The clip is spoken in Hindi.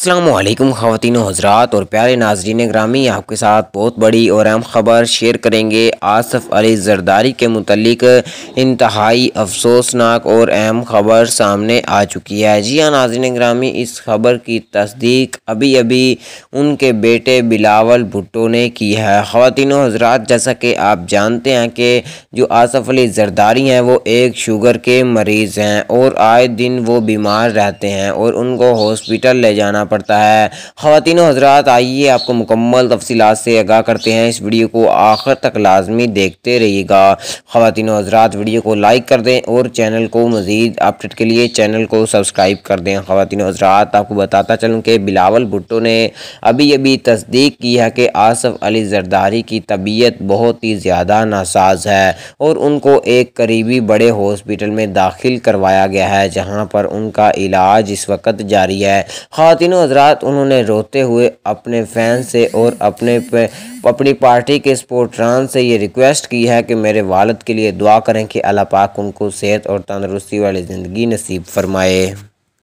असलम ख़वान हजरात और प्यारे नाजरीन ग्रामी आपके साथ बहुत बड़ी और अहम ख़बर शेयर करेंगे आसफ़ अली जरदारी के मतलब इंतहाई अफसोसनाक और अहम ख़बर सामने आ चुकी है जी हाँ नाजरीन ग्रामी इस खबर की तस्दीक अभी अभी उनके बेटे बिलावल भुट्टो ने की है ख़वान हजरात जैसा कि आप जानते हैं कि जो आसफ़ अली जरदारी हैं वो एक शुगर के मरीज़ हैं और आए दिन वो बीमार रहते हैं और उनको हॉस्पिटल ले जाना पड़ता है ख़वान हजरात आइए आपको मुकम्मल तफसीत से आगाह करते हैं इस वीडियो को आखिर तक लाजमी देखते रहिएगा ख़वान हजरात वीडियो को लाइक कर दें और चैनल को मज़ीद अपडेट के लिए चैनल को सब्सक्राइब कर दें खातिन हजरात आपको बताता चलूँ कि बिलावल भुट्टो ने अभी अभी तस्दीक की है कि आसफ़ अली जरदारी की तबीयत बहुत ही ज़्यादा नासाज है और उनको एक करीबी बड़े हॉस्पिटल में दाखिल करवाया गया है जहाँ पर उनका इलाज इस वक्त जारी है ख़वान हजरात उन्होंने रोते हुए अपने फैंस से और अपने अपनी पार्टी के स्पोर्टरान से ये रिक्वेस्ट की है कि मेरे वालद के लिए दुआ करें कि अल्लाह पाक उनको सेहत और तंदरुस्ती वाली ज़िंदगी नसीब फरमाए